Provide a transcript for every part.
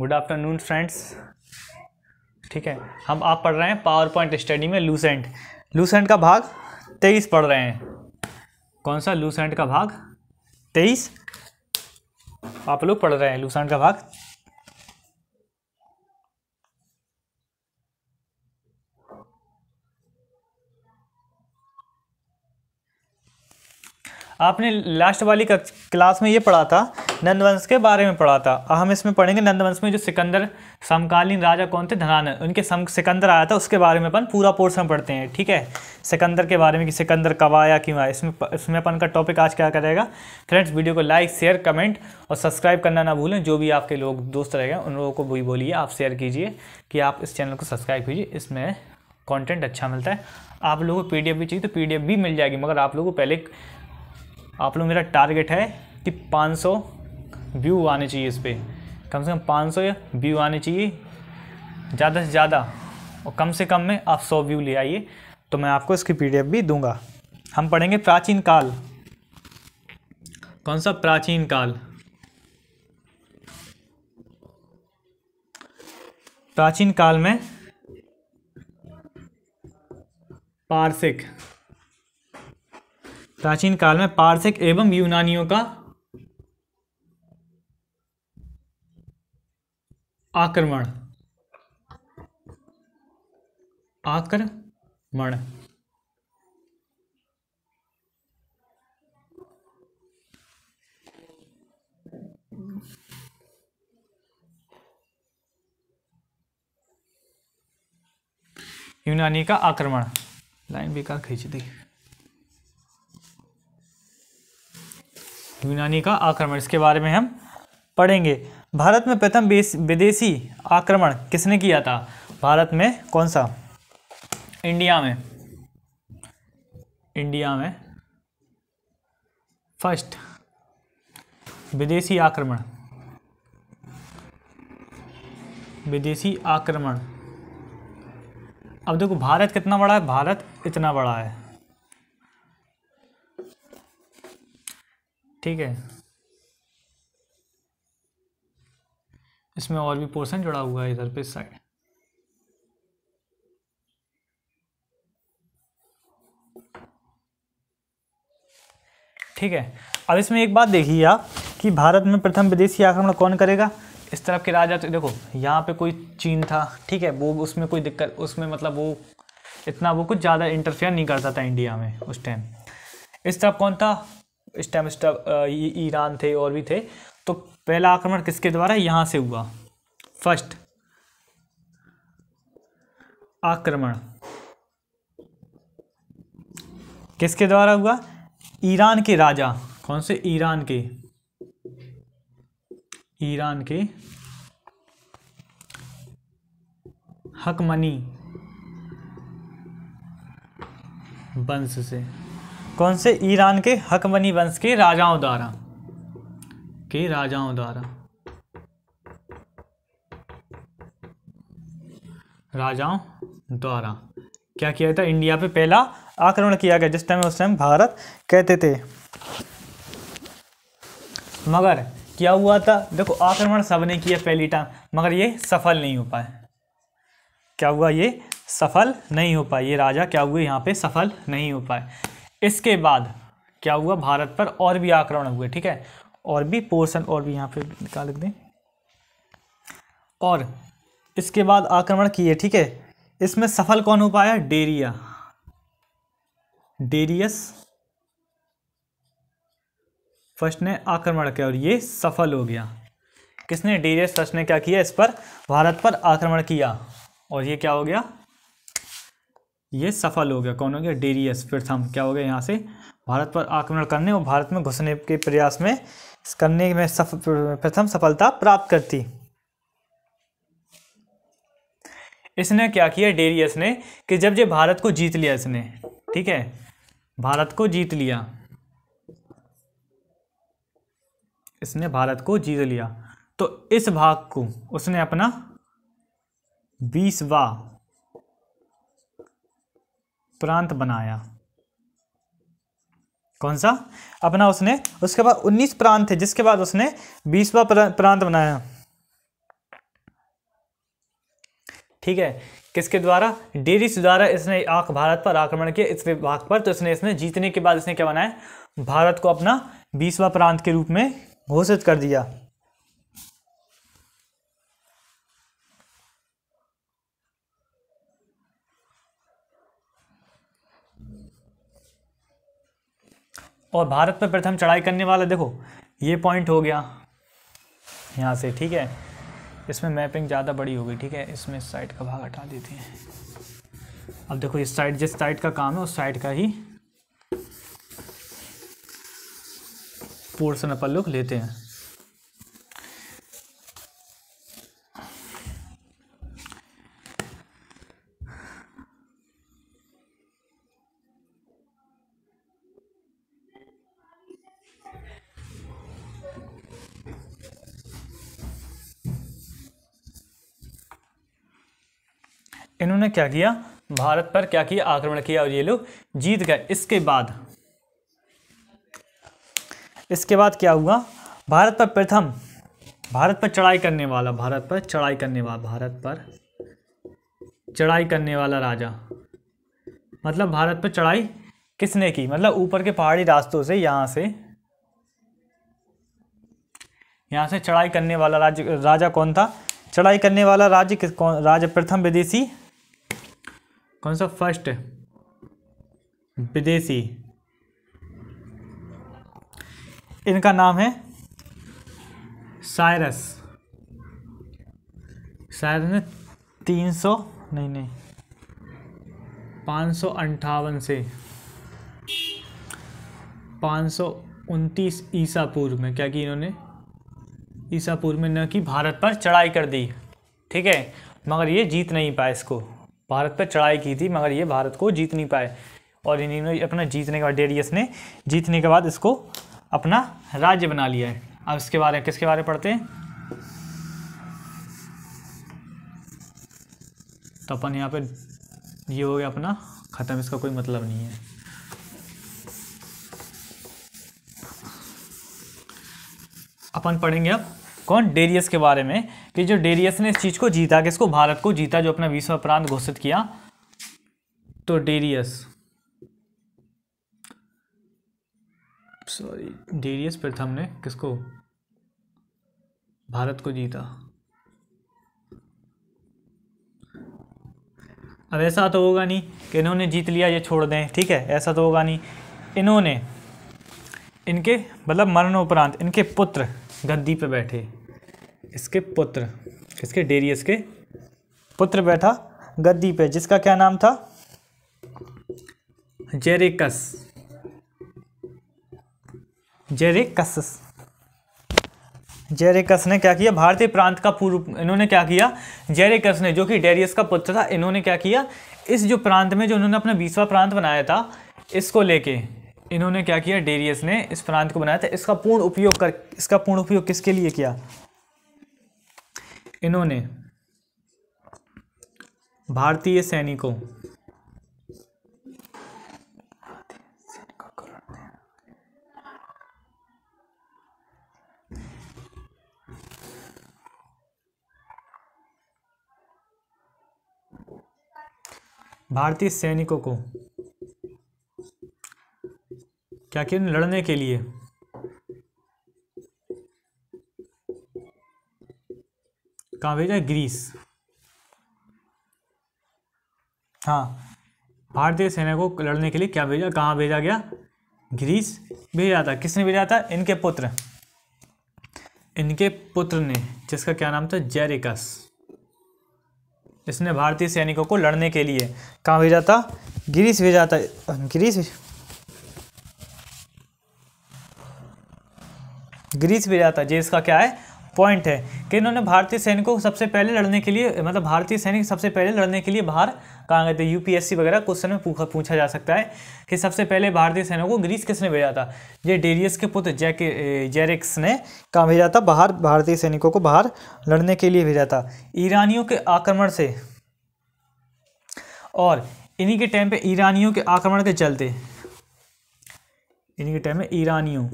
good afternoon friends ठीक है हम आप पढ़ रहे हैं पावर पॉइंट स्टडी में लूसेंट लूसेंट का भाग तेईस पढ़ रहे हैं कौन सा लूसेंट का भाग तेईस आप लोग पढ़ रहे हैं लूसेंट का भाग आपने लास्ट वाली क्लास में ये पढ़ा था नंदवंश के बारे में पढ़ा था हम इसमें पढ़ेंगे नंदवंश में जो सिकंदर समकालीन राजा कौन थे धनानंद उनके सम सिकंदर आया था उसके बारे में अपन पूरा पोर्सन पढ़ते हैं ठीक है सिकंदर के बारे में कि सिकंदर कब आया क्यों आया इसमें इसमें अपन का टॉपिक आज क्या करेगा फ्रेंड्स वीडियो को लाइक शेयर कमेंट और सब्सक्राइब करना ना भूलें जो भी आपके लोग दोस्त रहेगा उन लोगों को भी बोलिए आप शेयर कीजिए कि आप इस चैनल को सब्सक्राइब कीजिए इसमें कॉन्टेंट अच्छा मिलता है आप लोगों को पी भी चाहिए तो पी भी मिल जाएगी मगर आप लोगों को पहले आप लोग मेरा टारगेट है कि 500 व्यू आने चाहिए इस पर कम से कम 500 व्यू आने चाहिए ज़्यादा से ज़्यादा और कम से कम में आप 100 व्यू ले आइए तो मैं आपको इसकी पी भी दूंगा हम पढ़ेंगे प्राचीन काल कौन सा प्राचीन काल प्राचीन काल में पारसिक प्राचीन काल में पार्थिक एवं यूनानियों का आक्रमण आक्रमण यूनानी का आक्रमण लाइन बेकार खींच दी यूनानी का आक्रमण इसके बारे में हम पढ़ेंगे भारत में प्रथम विदेशी आक्रमण किसने किया था भारत में कौन सा इंडिया में इंडिया में फर्स्ट विदेशी आक्रमण विदेशी आक्रमण अब देखो भारत कितना बड़ा है भारत इतना बड़ा है ठीक है इसमें और भी पोर्शन जुड़ा हुआ है इधर पे साइड ठीक है अब इसमें एक बात देखिए आप कि भारत में प्रथम विदेशी आक्रमण कौन करेगा इस तरफ के राजा तो देखो यहाँ पे कोई चीन था ठीक है वो उसमें कोई दिक्कत उसमें मतलब वो इतना वो कुछ ज़्यादा इंटरफेयर नहीं करता था इंडिया में उस टाइम इस तरफ कौन था इस टाइम इस ईरान थे और भी थे तो पहला आक्रमण किसके द्वारा यहाँ से हुआ फर्स्ट आक्रमण किसके द्वारा हुआ ईरान के राजा कौन से ईरान के ईरान के हकमनी वंश से कौन से ईरान के हकमनी वंश के राजाओं द्वारा के राजाओं द्वारा राजाओं द्वारा क्या किया था इंडिया पे पहला आक्रमण किया गया जिस टाइम उस टाइम भारत कहते थे मगर क्या हुआ था देखो आक्रमण सबने किया पहली टाइम मगर ये सफल नहीं हो पाए क्या हुआ ये सफल नहीं हो पाए ये राजा क्या हुए यहाँ पे सफल नहीं हो पाए इसके बाद क्या हुआ भारत पर और भी आक्रमण हुए ठीक है और भी पोर्सन और भी यहाँ पे निकाल दें और इसके बाद आक्रमण किए ठीक है इसमें सफल कौन हो पाया डेरिया डेरियस फर्स्ट ने आक्रमण किया और ये सफल हो गया किसने डेरियस फर्स्ट ने क्या किया इस पर भारत पर आक्रमण किया और ये क्या हो गया ये सफल हो गया कौन हो गया डेरियस फिर हम क्या हो गया यहाँ से भारत पर आक्रमण करने और भारत में घुसने के प्रयास में करने में सफल प्रथम सफलता प्राप्त करती इसने क्या किया डेरियस ने कि जब ये भारत को जीत लिया इसने ठीक है भारत को जीत लिया इसने भारत को जीत लिया तो इस भाग को उसने अपना बीसवा प्रांत बनाया कौन सा अपना उसने उसके बाद उन्नीस प्रांत थे जिसके बाद उसने बीसवा प्रांत बनाया ठीक है किसके द्वारा डेरिस द्वारा इसने आख भारत पर आक्रमण किया इस भाग पर तो इसने इसने जीतने के बाद इसने क्या बनाया भारत को अपना बीसवा प्रांत के रूप में घोषित कर दिया और भारत में प्रथम चढ़ाई करने वाला देखो ये पॉइंट हो गया यहाँ से ठीक है इसमें मैपिंग ज़्यादा बड़ी हो गई ठीक है इसमें इस साइड का भाग हटा देते हैं अब देखो इस साइड जिस साइड का काम है उस साइड का ही पोर्सन अपन लोग लेते हैं इन्होंने क्या किया भारत पर क्या किया आक्रमण किया और ये लोग जीत गए इसके बाद इसके बाद क्या हुआ भारत पर प्रथम भारत पर चढ़ाई करने वाला भारत पर चढ़ाई करने वाला भारत पर चढ़ाई करने वाला राजा मतलब भारत पर चढ़ाई किसने की मतलब ऊपर के पहाड़ी रास्तों से यहाँ से यहाँ से चढ़ाई करने वाला राज्य राजा कौन था चढ़ाई करने वाला राज्य किस कौन राजा प्रथम विदेशी कौन सा फर्स्ट विदेशी इनका नाम है सायरस सायरस ने तीन सौ नहीं नहीं पाँच सौ अंठावन से पाँच सौ उनतीस ईसा पूर्व में क्या कि इन्होंने ईसा पूर्व में न कि भारत पर चढ़ाई कर दी ठीक है मगर ये जीत नहीं पाए इसको भारत पर चढ़ाई की थी मगर ये भारत को जीत नहीं पाए और इन्होंने अपना जीतने के बाद डेरियस ने जीतने के बाद इसको अपना राज्य बना लिया है अब इसके बारे में किसके बारे में पढ़ते हैं तो अपन यहाँ पे ये हो गया अपना ख़त्म इसका कोई मतलब नहीं है अपन पढ़ेंगे अब कौन डेरियस के बारे में कि जो डेरियस ने इस चीज़ को जीता किसको भारत को जीता जो अपना बीसवा प्रांत घोषित किया तो डेरियस सॉरी डेरियस प्रथम ने किसको भारत को जीता अब ऐसा तो होगा नहीं कि इन्होंने जीत लिया ये छोड़ दें ठीक है ऐसा तो होगा नहीं इन्होंने इनके मतलब मरणोपरांत इनके पुत्र गद्दी पे बैठे इसके पुत्र इसके डेरियस के पुत्र बैठा गद्दी पे जिसका क्या नाम था जेरेकस जेरेकस जेरेकस ने क्या किया भारतीय प्रांत का पूर्व इन्होंने क्या किया जेरेकस ने जो कि डेरियस का पुत्र था इन्होंने क्या किया इस जो प्रांत में जो इन्होंने अपना बीसवा प्रांत बनाया था इसको लेके इन्होंने क्या किया डेरियस ने इस प्रांत को बनाया था इसका पूर्ण उपयोग कर इसका पूर्ण उपयोग किसके लिए किया इन्होंने भारतीय सैनिकों भारतीय सैनिकों को क्या किन लड़ने के लिए कहा भेजा ग्रीस हाँ भारतीय सेना को लड़ने के लिए क्या भेजा कहाँ भेजा गया ग्रीस भेजा था किसने भेजा था इनके पुत्र इनके पुत्र ने जिसका क्या नाम था जेरिकस इसने भारतीय सैनिकों को लड़ने के लिए कहाँ भेजा था ग्रीस भेजा था ग्रीस ग्रीस भेजा था ये इसका क्या है पॉइंट है कि इन्होंने भारतीय सैनिकों को सबसे पहले लड़ने के लिए मतलब भारतीय सैनिक सबसे पहले लड़ने के लिए बाहर कहाँ गए थे यूपीएससी वगैरह क्वेश्चन में पूछा पूछा जा सकता है कि सबसे पहले भारतीय सैनिकों को ग्रीस किसने भेजा था ये डेरियस के पुत्र जैक जेरिक्स ने कहाँ भेजा था बाहर भारतीय सैनिकों को बाहर लड़ने के लिए भेजा था ईरानियों के आक्रमण से और इन्हीं के टाइम पे ईरानियों के आक्रमण के चलते इन्हीं के टाइम में ईरानियों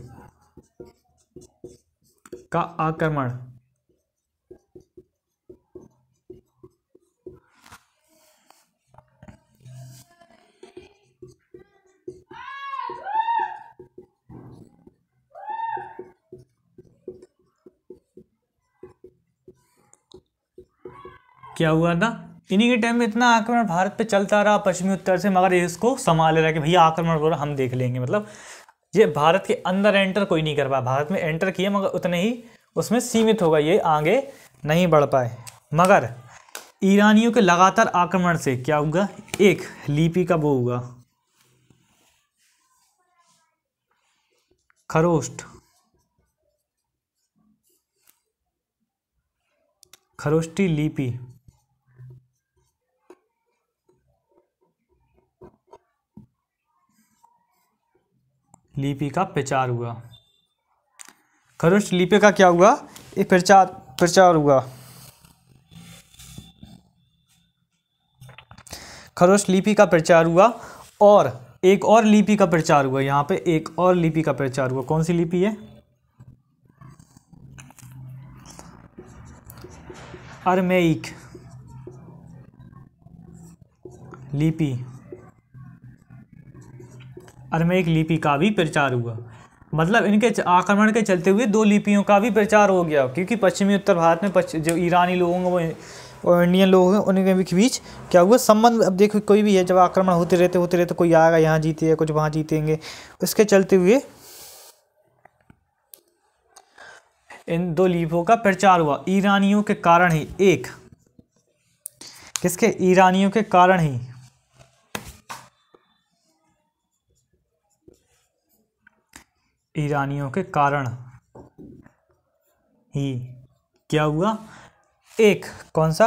का आक्रमण क्या हुआ था इन्हीं के टाइम में इतना आक्रमण भारत पे चलता रहा पश्चिमी उत्तर से मगर इसको संभाले रहा कि भैया आक्रमण हो रहा हम देख लेंगे मतलब ये भारत के अंदर एंटर कोई नहीं कर पाया भारत में एंटर किया मगर उतने ही उसमें सीमित होगा ये आगे नहीं बढ़ पाए मगर ईरानियों के लगातार आक्रमण से क्या होगा एक लीपी का वो होगा खरोष्ट खरोष्टी लिपि लिपि का प्रचार हुआ खरुष्ट लिपि का क्या हुआ एक प्रचार प्रचार हुआ खरोश लिपि का प्रचार हुआ और एक और लिपि का प्रचार हुआ यहाँ पे एक और लिपि का प्रचार हुआ कौन सी लिपि है अरमेक लिपि अरमेक लिपि का भी प्रचार हुआ मतलब इनके आक्रमण के चलते हुए दो लिपियों का भी प्रचार हो गया क्योंकि पश्चिमी उत्तर भारत में जो ईरानी लोग होंगे वो और इंडियन लोग हैं उनके बीच क्या हुआ संबंध अब देखो कोई भी है जब आक्रमण होते रहते होते रहते कोई आएगा यहाँ जीतेगा कुछ वहाँ जीतेंगे इसके चलते हुए इन दो लीपों का प्रचार हुआ ईरानियों के कारण ही एक किसके ईरानियों के कारण ही ईरानियों के कारण ही क्या हुआ एक कौन सा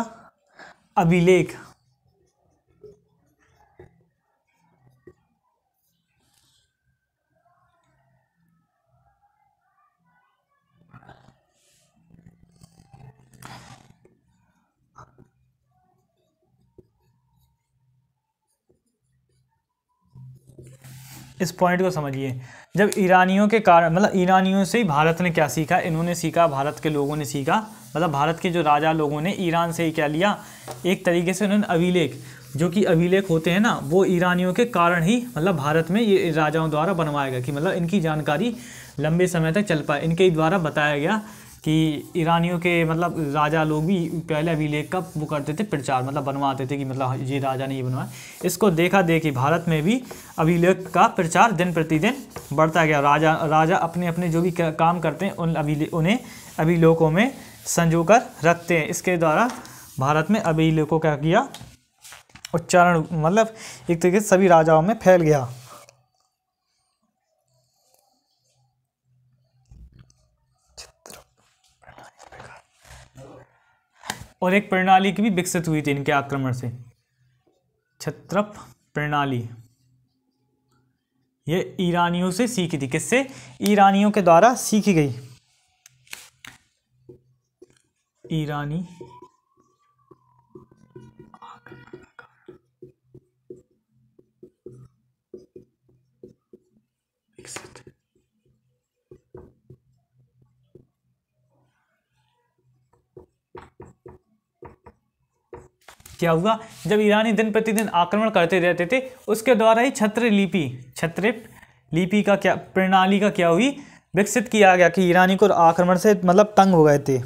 अभिलेख इस पॉइंट को समझिए जब ईरानियों के कारण मतलब ईरानियों से ही भारत ने क्या सीखा इन्होंने सीखा भारत के लोगों ने सीखा मतलब भारत के जो राजा लोगों ने ईरान से ही क्या लिया एक तरीके से उन्होंने अभिलेख जो कि अभिलेख होते हैं ना वो ईरानियों के कारण ही मतलब भारत में ये राजाओं द्वारा बनवाया गया कि मतलब इनकी जानकारी लंबे समय तक चल पाए इनके द्वारा बताया गया कि ईरानियों के मतलब राजा लोग भी पहले अभिलेख का वो करते थे प्रचार मतलब बनवाते थे कि मतलब ये राजा ने ये बनवाया इसको देखा देखी भारत में भी अभिलेख का प्रचार दिन प्रतिदिन बढ़ता गया राजा राजा अपने अपने जो भी काम करते हैं उन अभिले उन्हें अभिलेखों में संजो कर रखते हैं इसके द्वारा भारत में अभिलेखों का किया उच्चारण मतलब एक तरीके से सभी राजाओं में फैल गया और एक प्रणाली की भी विकसित हुई थी इनके आक्रमण से छत्रप प्रणाली ये ईरानियों से सीखी थी किससे ईरानियों के द्वारा सीखी गई ईरानी क्या हुआ जब ईरानी दिन प्रतिदिन आक्रमण करते रहते थे उसके द्वारा ही छत्र लिपि छत्र लिपि का क्या प्रणाली का क्या हुई विकसित किया गया कि ईरानी को आक्रमण से मतलब तंग हो गए थे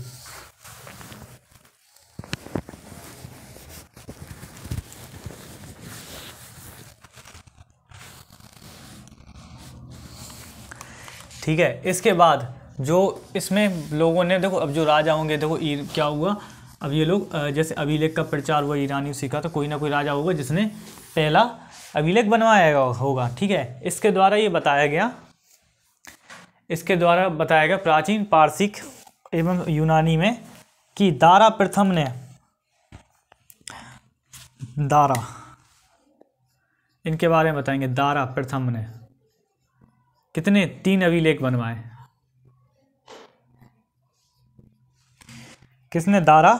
ठीक है इसके बाद जो इसमें लोगों ने देखो अब जो राजा होंगे देखो क्या हुआ अब ये लोग जैसे अभिलेख का प्रचार हुआ ईरानी सीखा तो कोई ना कोई राजा होगा जिसने पहला अभिलेख बनवाया होगा ठीक है इसके द्वारा ये बताया गया इसके द्वारा बताया गया प्राचीन पारसिक एवं यूनानी में कि दारा प्रथम ने दारा इनके बारे में बताएंगे दारा प्रथम ने कितने तीन अभिलेख बनवाए किसने दारा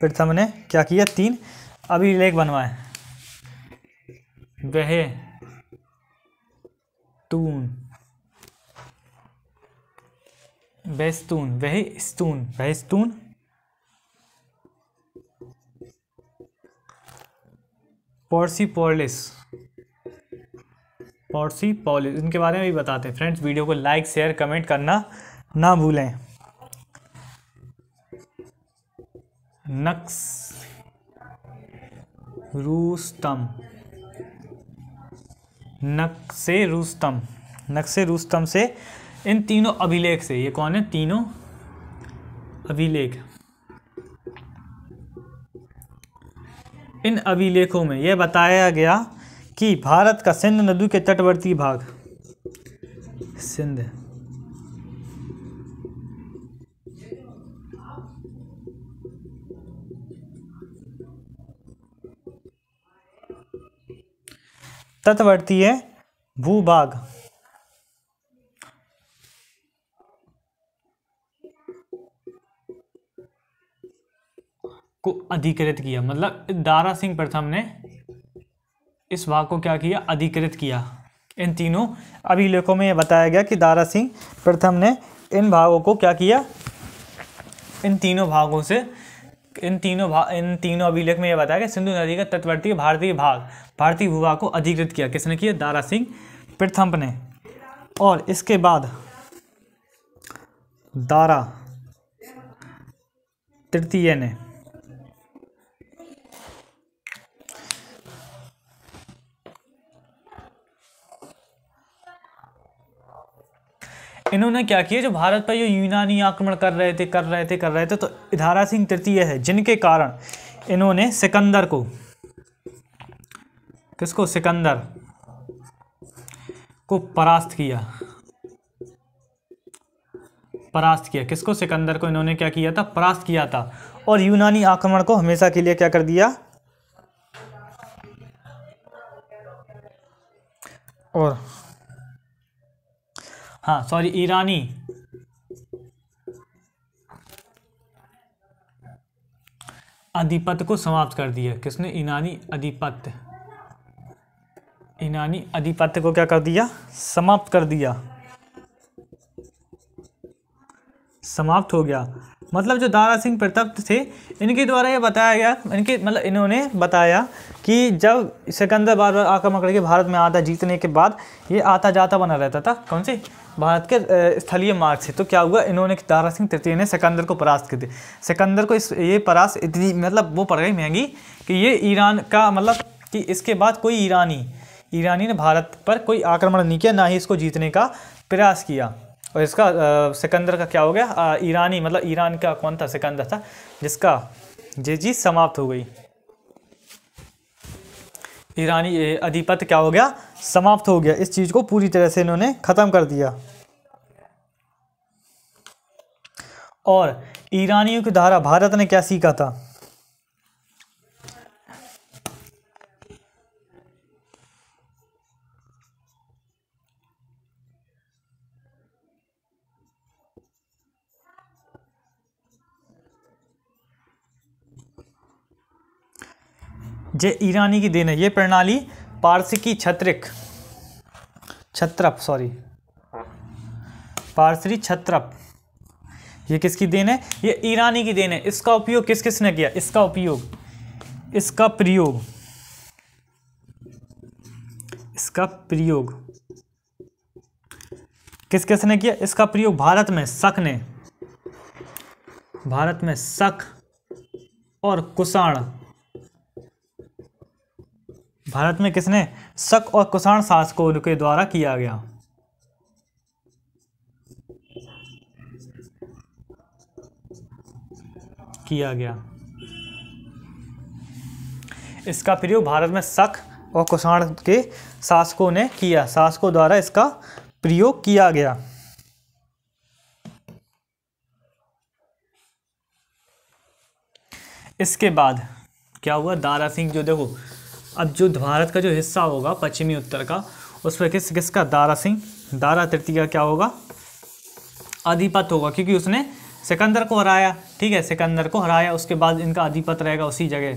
फिर हमने क्या किया तीन अभी लेख बनवाए वह तून बेस्तून वह स्तून बहस्तून पॉर्सी पॉलिस पॉर्सी पॉलिस इनके बारे में भी बताते हैं फ्रेंड्स वीडियो को लाइक शेयर कमेंट करना ना भूलें नक्स रूस्तम नक्से रूस्तम नक्से रूस्तम से इन तीनों अभिलेख से ये कौन है तीनों अभिलेख इन अभिलेखों में यह बताया गया कि भारत का सिंध नदी के तटवर्ती भाग सिंध तटवर्ती भूभाग को अधिकृत किया मतलब दारा सिंह प्रथम ने इस भाग को क्या किया अधिकृत किया इन तीनों अभिलेखों में यह बताया गया कि दारा सिंह प्रथम ने इन भागों को क्या किया इन तीनों भागों से इन तीनों भाग इन तीनों अभिलेख में यह बताया गया सिंधु नदी का तटवर्ती भारतीय भाग भारतीय भूभाग को अधिकृत किया किसने किया दारा सिंह प्रथम ने और इसके बाद दारा तृतीय ने इन्होंने क्या किया जो भारत पर ये यूनानी आक्रमण कर रहे थे कर रहे थे कर रहे थे तो धारा सिंह तृतीय है जिनके कारण इन्होंने सिकंदर को किसको सिकंदर को परास्त किया परास्त किया किसको सिकंदर को इन्होंने क्या किया था परास्त किया था और यूनानी आक्रमण को हमेशा के लिए क्या कर दिया और हाँ सॉरी ईरानी अधिपत को समाप्त कर दिया किसने ईरानी अधिपत्य इनानी अधिपत्य को क्या कर दिया समाप्त कर दिया समाप्त हो गया मतलब जो दारा सिंह प्रताप थे इनके द्वारा ये बताया गया इनके मतलब इन्होंने बताया कि जब सिकंदर बार बार आक्रमण करके भारत में आता जीतने के बाद ये आता जाता बना रहता था कौन से भारत के स्थलीय मार्ग से तो क्या हुआ इन्होंने दारा सिंह तृतीय ने सिकंदर को परास्त कर दिया सिकंदर को इस ये परास्त इतनी मतलब वो पड़ गई महंगी कि ये ईरान का मतलब कि इसके बाद कोई ईरानी ईरानी ने भारत पर कोई आक्रमण नहीं किया ना ही इसको जीतने का प्रयास किया और इसका आ, सिकंदर का क्या हो गया आ, ईरानी मतलब ईरान का कौन था सिकंदर था जिसका जे जीत समाप्त हो गई ईरानी अधिपत्य क्या हो गया समाप्त हो गया इस चीज़ को पूरी तरह से इन्होंने ख़त्म कर दिया और ईरानियों की धारा भारत ने क्या सीखा था जय ईरानी की देन है ये प्रणाली पारसी की छत्रिक छत्रप सॉरी पारसरी छत्रप ये किसकी देन है ये ईरानी की देन है इसका उपयोग किस किस ने किया इसका उपयोग इसका प्रयोग इसका प्रयोग किस किस ने किया इसका प्रयोग भारत में शक ने भारत में शक और कुषाण भारत में किसने शक और कुषाण शासकों के द्वारा किया गया किया गया इसका प्रयोग भारत में शक और कुषाण के शासकों ने किया शासकों द्वारा इसका प्रयोग किया गया इसके बाद क्या हुआ दारा सिंह जो देखो अब जो भारत का जो हिस्सा होगा पश्चिमी उत्तर का उस पर किस किसका दारा सिंह दारा तृतीय का क्या होगा अधिपत होगा क्योंकि उसने सिकंदर को हराया ठीक है सिकंदर को हराया उसके बाद इनका अधिपत रहेगा उसी जगह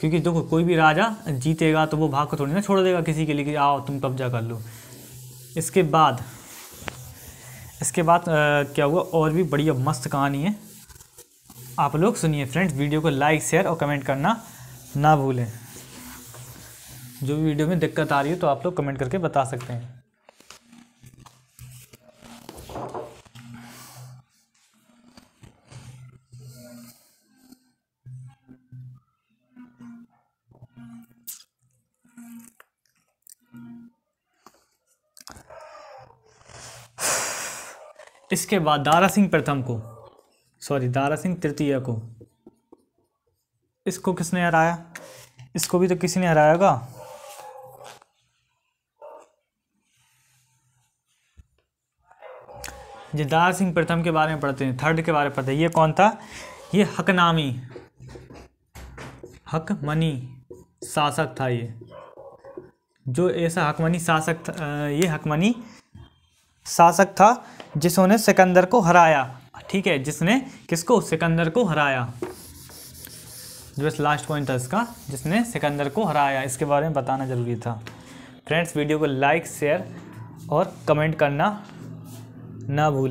क्योंकि देखो कोई भी राजा जीतेगा तो वो भाग को थोड़ी ना छोड़ देगा किसी के लिए कि आओ तुम कब्जा कर लो इसके बाद इसके बाद आ, क्या हुआ और भी बढ़िया मस्त कहानी है आप लोग सुनिए फ्रेंड्स वीडियो को लाइक शेयर और कमेंट करना ना भूलें जो भी वीडियो में दिक्कत आ रही है तो आप लोग कमेंट करके बता सकते हैं इसके बाद दारा सिंह प्रथम को सॉरी दारा सिंह तृतीय को इसको किसने हराया इसको भी तो किसी ने हराया होगा जिदार सिंह प्रथम के बारे में पढ़ते हैं थर्ड के बारे में पढ़ते हैं ये कौन था ये हकनामी हकमनी शासक था ये जो ऐसा हकमनी शासक ये हकमनी शासक था जिसने सिकंदर को हराया ठीक है जिसने किसको सिकंदर को हराया जो इस लास्ट पॉइंट था इसका जिसने सिकंदर को हराया इसके बारे में बताना ज़रूरी था फ्रेंड्स वीडियो को लाइक शेयर और कमेंट करना ना भूलें